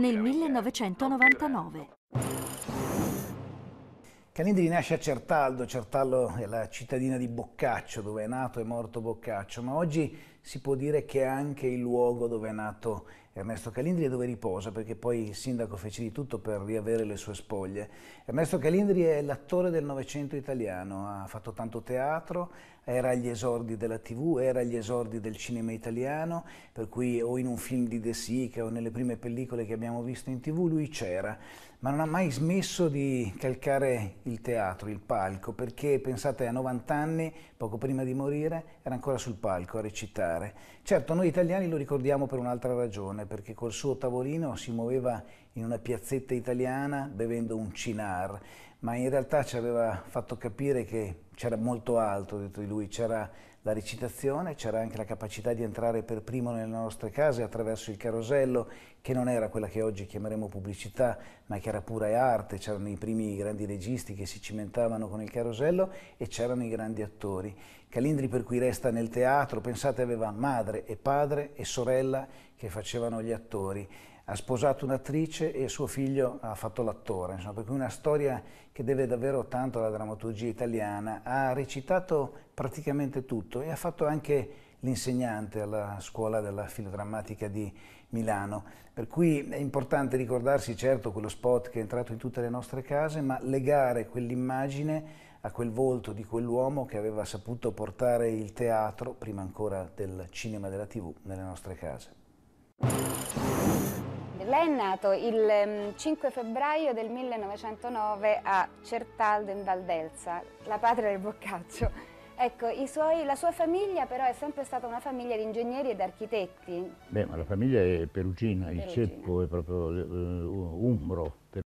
nel 1999. Canindri nasce a Certaldo, Certaldo è la cittadina di Boccaccio, dove è nato e morto Boccaccio, ma oggi si può dire che è anche il luogo dove è nato Ernesto Calindri è dove riposa, perché poi il sindaco fece di tutto per riavere le sue spoglie. Ernesto Calindri è l'attore del Novecento italiano, ha fatto tanto teatro, era agli esordi della tv, era agli esordi del cinema italiano, per cui o in un film di De Sica o nelle prime pellicole che abbiamo visto in tv lui c'era, ma non ha mai smesso di calcare il teatro, il palco, perché pensate a 90 anni, poco prima di morire, era ancora sul palco a recitare. Certo, noi italiani lo ricordiamo per un'altra ragione, Stern perché col suo tavolino si muoveva in una piazzetta italiana bevendo un cinar ma in realtà ci aveva fatto capire che c'era molto altro dentro di lui, c'era la recitazione, c'era anche la capacità di entrare per primo nelle nostre case attraverso il carosello, che non era quella che oggi chiameremo pubblicità, ma che era pura arte, c'erano i primi grandi registi che si cimentavano con il carosello e c'erano i grandi attori. Calindri per cui resta nel teatro, pensate aveva madre e padre e sorella che facevano gli attori ha sposato un'attrice e suo figlio ha fatto l'attore, insomma, per cui una storia che deve davvero tanto alla drammaturgia italiana, ha recitato praticamente tutto e ha fatto anche l'insegnante alla scuola della filodrammatica di Milano, per cui è importante ricordarsi certo quello spot che è entrato in tutte le nostre case, ma legare quell'immagine a quel volto di quell'uomo che aveva saputo portare il teatro, prima ancora del cinema e della tv, nelle nostre case. Lei è nato il 5 mm, febbraio del 1909 a Certaldo in Valdelsa, la patria del boccaccio. Ecco, suoi, la sua famiglia però è sempre stata una famiglia di ingegneri ed architetti. Beh, ma la famiglia è perugina, perugina. il ceppo è proprio eh, eh umbro.